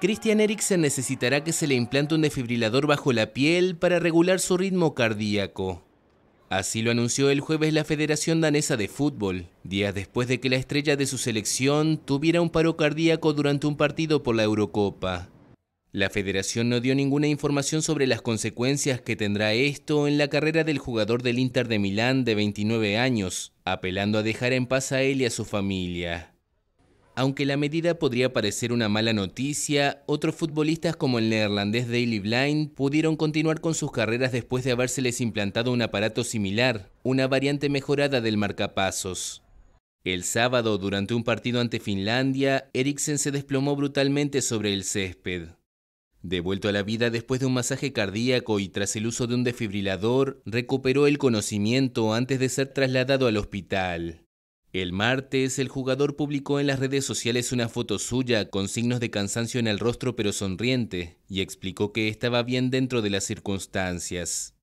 Christian Eriksen necesitará que se le implante un defibrilador bajo la piel para regular su ritmo cardíaco. Así lo anunció el jueves la Federación Danesa de Fútbol, días después de que la estrella de su selección tuviera un paro cardíaco durante un partido por la Eurocopa. La federación no dio ninguna información sobre las consecuencias que tendrá esto en la carrera del jugador del Inter de Milán de 29 años, apelando a dejar en paz a él y a su familia. Aunque la medida podría parecer una mala noticia, otros futbolistas como el neerlandés Daily Blind pudieron continuar con sus carreras después de habérseles implantado un aparato similar, una variante mejorada del marcapasos. El sábado, durante un partido ante Finlandia, Eriksen se desplomó brutalmente sobre el césped. Devuelto a la vida después de un masaje cardíaco y tras el uso de un desfibrilador, recuperó el conocimiento antes de ser trasladado al hospital. El martes, el jugador publicó en las redes sociales una foto suya con signos de cansancio en el rostro pero sonriente, y explicó que estaba bien dentro de las circunstancias.